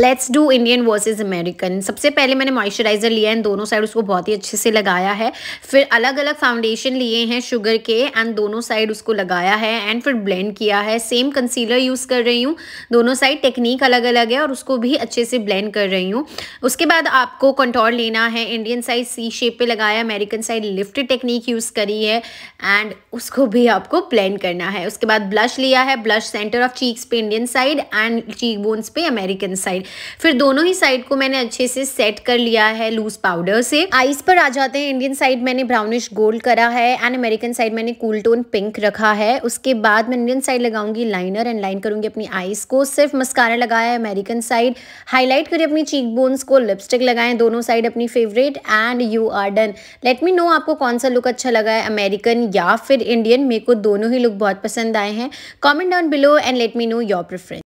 let's do Indian versus American सबसे पहले मैंने मॉइस्चराइज़र लिया है दोनों साइड उसको बहुत ही अच्छे से लगाया है फिर अलग अलग फाउंडेशन लिए हैं शुगर के एंड दोनों साइड उसको लगाया है एंड फिर ब्लेंड किया है सेम कंसीलर यूज़ कर रही हूँ दोनों साइड टेक्निक अलग अलग है और उसको भी अच्छे से ब्लेंड कर रही हूँ उसके बाद आपको कंट्रोल लेना है इंडियन साइड सी शेप पर लगाया American side lift technique use करी है एंड उसको भी आपको ब्लेंड करना है उसके बाद ब्लश लिया है ब्लश सेंटर ऑफ चीक्स पे Indian side and cheek bones पे अमेरिकन साइड फिर दोनों ही साइड को मैंने अच्छे से सेट कर लिया है लूज पाउडर से आइस पर आ जाते हैं इंडियन साइड मैंने ब्राउनिश गोल्ड करा है एंड अमेरिकन साइड मैंने कूल टोन पिंक रखा है उसके बाद मैं इंडियन साइड लगाऊंगी लाइनर एंड लाइन करूंगी अपनी आइस को सिर्फ मस्कारा लगाया है अमेरिकन साइड हाईलाइट करें अपनी चीक बोन्स को लिपस्टिक लगाएं दोनों साइड अपनी favourite and you are done let me know आपको कौन सा लुक अच्छा लगा है अमेरिकन या फिर इंडियन मेरे को दोनों ही लुक बहुत पसंद आए हैं comment down below and let me know your preference